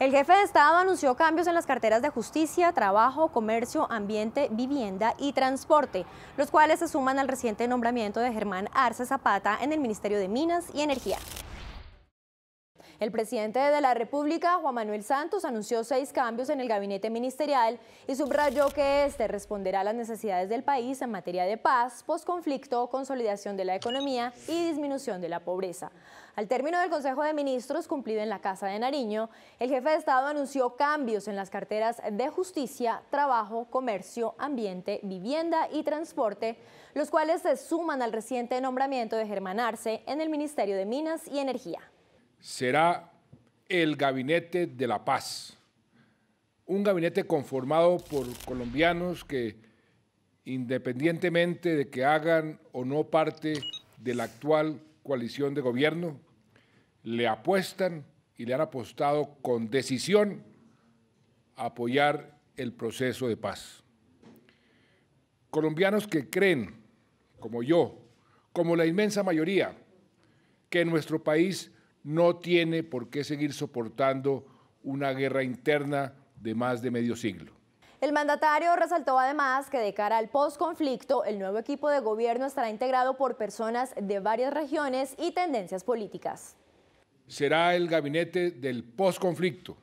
El jefe de Estado anunció cambios en las carteras de justicia, trabajo, comercio, ambiente, vivienda y transporte, los cuales se suman al reciente nombramiento de Germán Arce Zapata en el Ministerio de Minas y Energía. El presidente de la República, Juan Manuel Santos, anunció seis cambios en el gabinete ministerial y subrayó que este responderá a las necesidades del país en materia de paz, posconflicto, consolidación de la economía y disminución de la pobreza. Al término del Consejo de Ministros cumplido en la Casa de Nariño, el jefe de Estado anunció cambios en las carteras de justicia, trabajo, comercio, ambiente, vivienda y transporte, los cuales se suman al reciente nombramiento de Germán Arce en el Ministerio de Minas y Energía será el Gabinete de la Paz, un gabinete conformado por colombianos que, independientemente de que hagan o no parte de la actual coalición de gobierno, le apuestan y le han apostado con decisión a apoyar el proceso de paz. Colombianos que creen, como yo, como la inmensa mayoría, que nuestro país no tiene por qué seguir soportando una guerra interna de más de medio siglo. El mandatario resaltó además que de cara al posconflicto, el nuevo equipo de gobierno estará integrado por personas de varias regiones y tendencias políticas. Será el gabinete del posconflicto.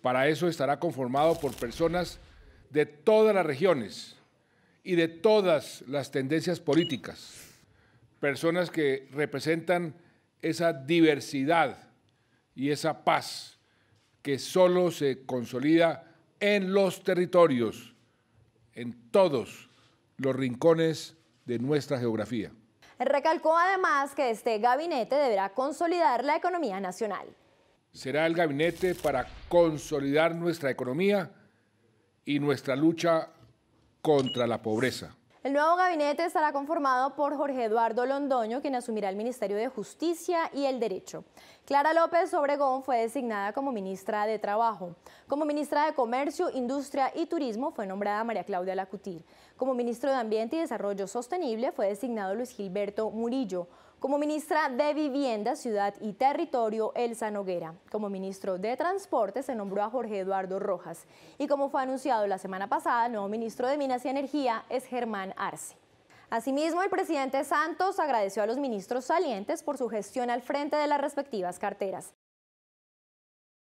Para eso estará conformado por personas de todas las regiones y de todas las tendencias políticas, personas que representan esa diversidad y esa paz que solo se consolida en los territorios, en todos los rincones de nuestra geografía. Recalcó además que este gabinete deberá consolidar la economía nacional. Será el gabinete para consolidar nuestra economía y nuestra lucha contra la pobreza. El nuevo gabinete estará conformado por Jorge Eduardo Londoño, quien asumirá el Ministerio de Justicia y el Derecho. Clara López Obregón fue designada como ministra de Trabajo. Como ministra de Comercio, Industria y Turismo fue nombrada María Claudia Lacutir. Como ministro de Ambiente y Desarrollo Sostenible fue designado Luis Gilberto Murillo como ministra de Vivienda, Ciudad y Territorio, Elsa Noguera. Como ministro de Transporte se nombró a Jorge Eduardo Rojas. Y como fue anunciado la semana pasada, el nuevo ministro de Minas y Energía es Germán Arce. Asimismo, el presidente Santos agradeció a los ministros salientes por su gestión al frente de las respectivas carteras.